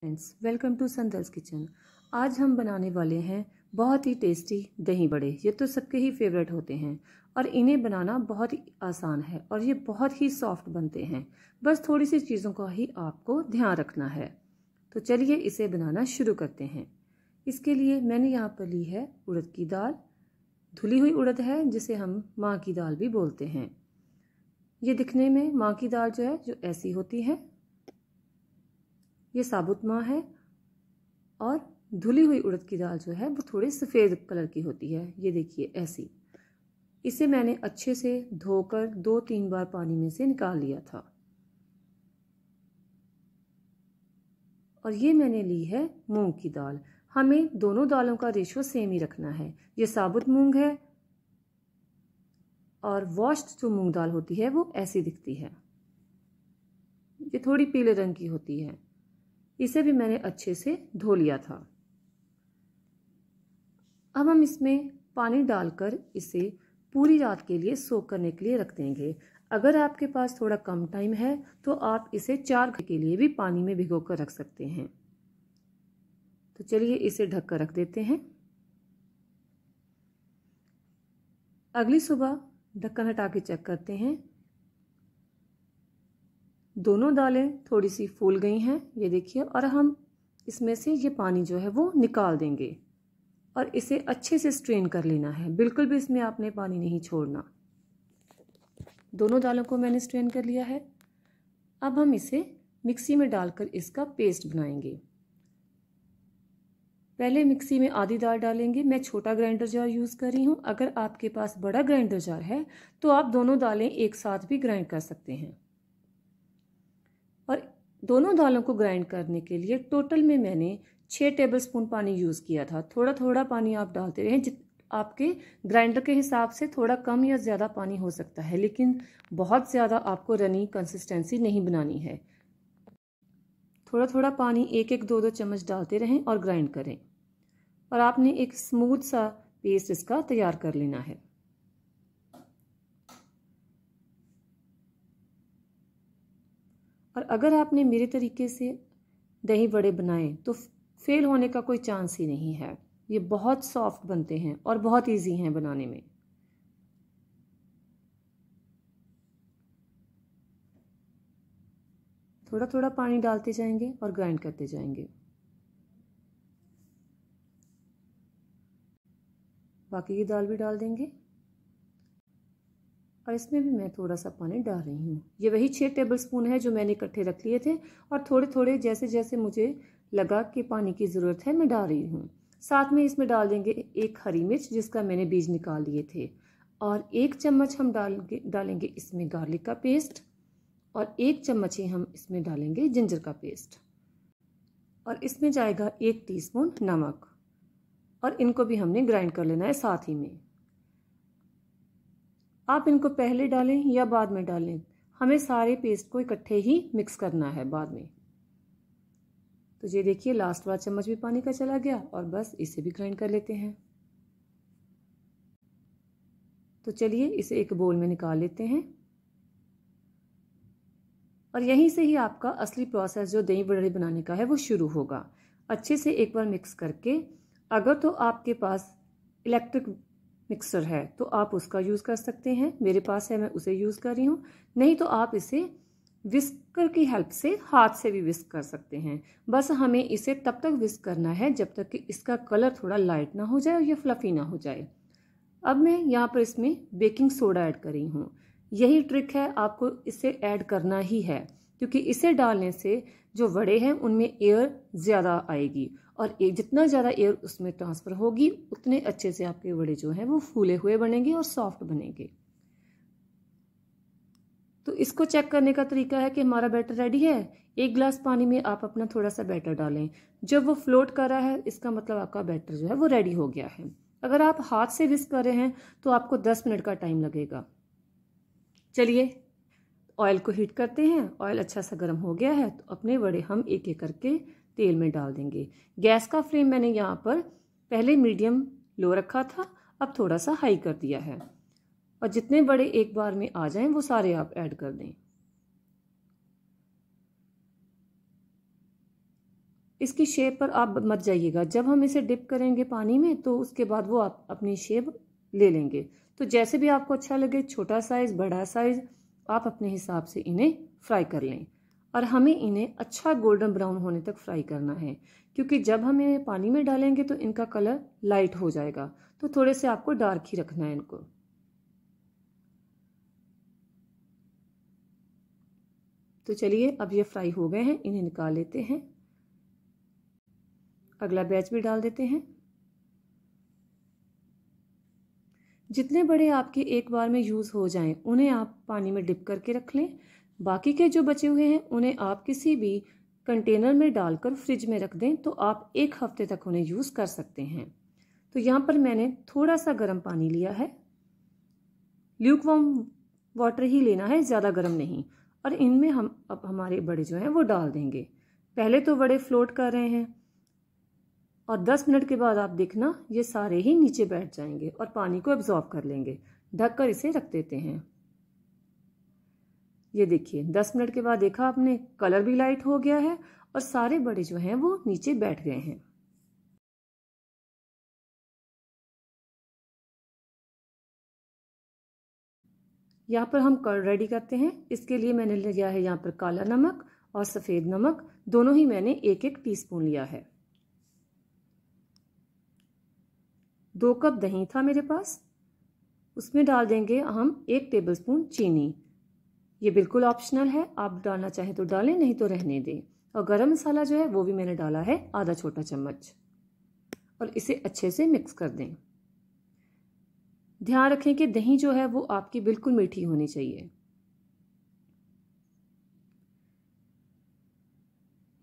friends welcome to संदर्स kitchen आज हम बनाने वाले हैं बहुत ही टेस्टी दही बड़े ये तो सबके ही फेवरेट होते हैं और इन्हें बनाना बहुत ही आसान है और ये बहुत ही सॉफ्ट बनते हैं बस थोड़ी सी चीज़ों का ही आपको ध्यान रखना है तो चलिए इसे बनाना शुरू करते हैं इसके लिए मैंने यहाँ पर ली है उड़द की दाल धुली हुई उड़द है जिसे हम माँ की दाल भी बोलते हैं ये दिखने में माँ की दाल जो है जो ऐसी होती है ये साबुत माँ है और धुली हुई उड़द की दाल जो है वो थोड़ी सफ़ेद कलर की होती है ये देखिए ऐसी इसे मैंने अच्छे से धोकर दो तीन बार पानी में से निकाल लिया था और ये मैंने ली है मूंग की दाल हमें दोनों दालों का रेशो सेम ही रखना है ये साबुत मूंग है और वॉश्ड जो मूंग दाल होती है वो ऐसी दिखती है ये थोड़ी पीले रंग की होती है इसे भी मैंने अच्छे से धो लिया था अब हम इसमें पानी डालकर इसे पूरी रात के लिए सोख करने के लिए रख देंगे अगर आपके पास थोड़ा कम टाइम है तो आप इसे चार घंटे के लिए भी पानी में भिगो कर रख सकते हैं तो चलिए इसे ढक कर रख देते हैं अगली सुबह ढक्कन हटा के चेक करते हैं दोनों दालें थोड़ी सी फूल गई हैं ये देखिए और हम इसमें से ये पानी जो है वो निकाल देंगे और इसे अच्छे से स्ट्रेन कर लेना है बिल्कुल भी इसमें आपने पानी नहीं छोड़ना दोनों दालों को मैंने स्ट्रेन कर लिया है अब हम इसे मिक्सी में डालकर इसका पेस्ट बनाएंगे पहले मिक्सी में आधी दाल डालेंगे मैं छोटा ग्राइंडर जार यूज़ कर रही हूँ अगर आपके पास बड़ा ग्राइंडर जार है तो आप दोनों दालें एक साथ भी ग्राइंड कर सकते हैं दोनों दालों को ग्राइंड करने के लिए टोटल में मैंने छः टेबल स्पून पानी यूज़ किया था थोड़ा थोड़ा पानी आप डालते रहें जित आपके ग्राइंडर के हिसाब से थोड़ा कम या ज़्यादा पानी हो सकता है लेकिन बहुत ज़्यादा आपको रनी कंसिस्टेंसी नहीं बनानी है थोड़ा थोड़ा पानी एक एक दो दो चम्मच डालते रहें और ग्राइंड करें और आपने एक स्मूथ सा पेस्ट इसका तैयार कर लेना है अगर आपने मेरे तरीके से दही बड़े बनाए तो फेल होने का कोई चांस ही नहीं है ये बहुत सॉफ्ट बनते हैं और बहुत इजी हैं बनाने में थोड़ा थोड़ा पानी डालते जाएंगे और ग्राइंड करते जाएंगे बाकी की दाल भी डाल देंगे और इसमें भी मैं थोड़ा सा पानी डाल रही हूँ ये वही छः टेबल स्पून है जो मैंने इकट्ठे रख लिए थे और थोड़े थोड़े जैसे जैसे मुझे लगा कि पानी की ज़रूरत है मैं डाल रही हूँ साथ में इसमें डाल देंगे एक हरी मिर्च जिसका मैंने बीज निकाल लिए थे और एक चम्मच हम डालेंगे डालेंगे इसमें गार्लिक का पेस्ट और एक चम्मच ही हम इसमें डालेंगे जिंजर का पेस्ट और इसमें जाएगा एक टीस्पून नमक और इनको भी हमने ग्राइंड कर लेना है साथ ही में आप इनको पहले डालें या बाद में डालें हमें सारे पेस्ट को इकट्ठे ही मिक्स करना है बाद में तो ये देखिए लास्ट बार चम्मच भी पानी का चला गया और बस इसे भी ग्राइंड कर लेते हैं तो चलिए इसे एक बोल में निकाल लेते हैं और यहीं से ही आपका असली प्रोसेस जो दही बड़े बनाने का है वो शुरू होगा अच्छे से एक बार मिक्स करके अगर तो आपके पास इलेक्ट्रिक मिक्सर है तो आप उसका यूज़ कर सकते हैं मेरे पास है मैं उसे यूज़ कर रही हूँ नहीं तो आप इसे विस्कर की हेल्प से हाथ से भी विस्क कर सकते हैं बस हमें इसे तब तक विस्क करना है जब तक कि इसका कलर थोड़ा लाइट ना हो जाए और ये फ्लफ़ी ना हो जाए अब मैं यहाँ पर इसमें बेकिंग सोडा ऐड कर रही हूँ यही ट्रिक है आपको इसे ऐड करना ही है क्योंकि इसे डालने से जो वड़े हैं उनमें एयर ज़्यादा आएगी और जितना ज़्यादा एयर उसमें ट्रांसफ़र होगी उतने अच्छे से आपके वड़े जो हैं वो फूले हुए बनेंगे और सॉफ्ट बनेंगे तो इसको चेक करने का तरीका है कि हमारा बैटर रेडी है एक गिलास पानी में आप अपना थोड़ा सा बैटर डालें जब वो फ्लोट कर रहा है इसका मतलब आपका बैटर जो है वो रेडी हो गया है अगर आप हाथ से विस्क कर रहे हैं तो आपको दस मिनट का टाइम लगेगा चलिए ऑयल को हीट करते हैं ऑयल अच्छा सा गर्म हो गया है तो अपने वड़े हम एक एक करके तेल में डाल देंगे गैस का फ्लेम मैंने यहाँ पर पहले मीडियम लो रखा था अब थोड़ा सा हाई कर दिया है और जितने बड़े एक बार में आ जाएं वो सारे आप ऐड कर दें इसकी शेप पर आप मत जाइएगा जब हम इसे डिप करेंगे पानी में तो उसके बाद वो आप अपनी शेप ले लेंगे तो जैसे भी आपको अच्छा लगे छोटा साइज़ बड़ा साइज़ आप अपने हिसाब से इन्हें फ्राई कर लें और हमें इन्हें अच्छा गोल्डन ब्राउन होने तक फ्राई करना है क्योंकि जब हम इन्हें पानी में डालेंगे तो इनका कलर लाइट हो जाएगा तो थोड़े से आपको डार्क ही रखना है इनको तो चलिए अब ये फ्राई हो गए हैं इन्हें निकाल लेते हैं अगला बैच भी डाल देते हैं जितने बड़े आपके एक बार में यूज़ हो जाएं उन्हें आप पानी में डिप करके रख लें बाकी के जो बचे हुए हैं उन्हें आप किसी भी कंटेनर में डालकर फ्रिज में रख दें तो आप एक हफ्ते तक उन्हें यूज़ कर सकते हैं तो यहाँ पर मैंने थोड़ा सा गर्म पानी लिया है वॉम वाटर ही लेना है ज़्यादा गर्म नहीं और इनमें हम अब हमारे बड़े जो हैं वो डाल देंगे पहले तो बड़े फ्लोट कर रहे हैं और 10 मिनट के बाद आप देखना ये सारे ही नीचे बैठ जाएंगे और पानी को एब्जॉर्ब कर लेंगे ढककर इसे रख देते हैं ये देखिए दस मिनट के बाद देखा आपने कलर भी लाइट हो गया है और सारे बड़े जो हैं वो नीचे बैठ गए हैं यहाँ पर हम कर रेडी करते हैं इसके लिए मैंने लिया है यहाँ पर काला नमक और सफ़ेद नमक दोनों ही मैंने एक एक टीस्पून लिया है दो कप दही था मेरे पास उसमें डाल देंगे हम एक टेबलस्पून चीनी ये बिल्कुल ऑप्शनल है आप डालना चाहें तो डालें नहीं तो रहने दें और गरम मसाला जो है वो भी मैंने डाला है आधा छोटा चम्मच और इसे अच्छे से मिक्स कर दें ध्यान रखें कि दही जो है वो आपकी बिल्कुल मीठी होनी चाहिए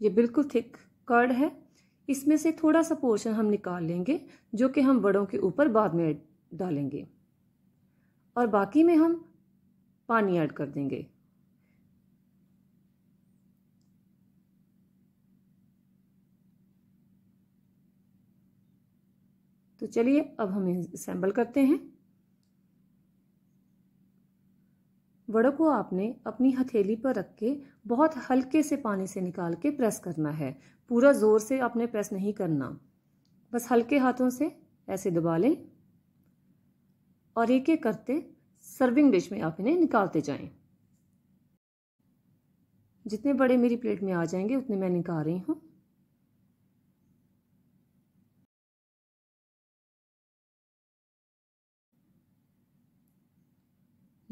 ये बिल्कुल थिक कर्ड है इसमें से थोड़ा सा पोर्शन हम निकाल लेंगे जो कि हम बड़ों के ऊपर बाद में डालेंगे और बाकी में हम पानी ऐड कर देंगे तो चलिए अब हम असेंबल करते हैं वड़ों को आपने अपनी हथेली पर रख के बहुत हल्के से पानी से निकाल के प्रेस करना है पूरा ज़ोर से आपने प्रेस नहीं करना बस हल्के हाथों से ऐसे दबा लें और एक एक करते सर्विंग डिश में आप इन्हें निकालते जाएं जितने बड़े मेरी प्लेट में आ जाएंगे उतने मैं निकाल रही हूँ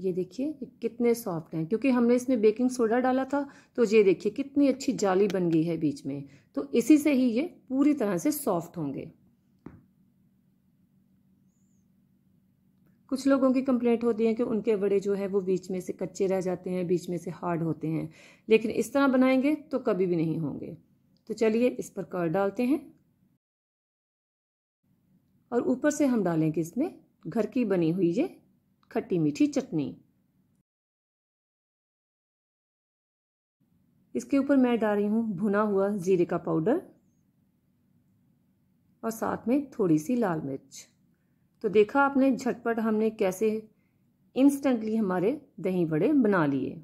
ये देखिए कितने सॉफ्ट हैं क्योंकि हमने इसमें बेकिंग सोडा डाला था तो ये देखिए कितनी अच्छी जाली बन गई है बीच में तो इसी से ही ये पूरी तरह से सॉफ्ट होंगे कुछ लोगों की कंप्लेंट होती है कि उनके वड़े जो है वो बीच में से कच्चे रह जाते हैं बीच में से हार्ड होते हैं लेकिन इस तरह बनाएंगे तो कभी भी नहीं होंगे तो चलिए इस पर कर डालते हैं और ऊपर से हम डालेंगे इसमें घर की बनी हुई ये खट्टी मीठी चटनी इसके ऊपर मैं डाल रही हूँ भुना हुआ जीरे का पाउडर और साथ में थोड़ी सी लाल मिर्च तो देखा आपने झटपट हमने कैसे इंस्टेंटली हमारे दही बड़े बना लिए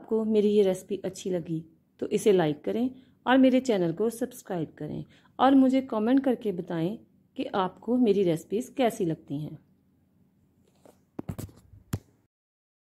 आपको मेरी ये रेसिपी अच्छी लगी तो इसे लाइक करें और मेरे चैनल को सब्सक्राइब करें और मुझे कमेंट करके बताएं कि आपको मेरी रेसिपीज़ कैसी लगती हैं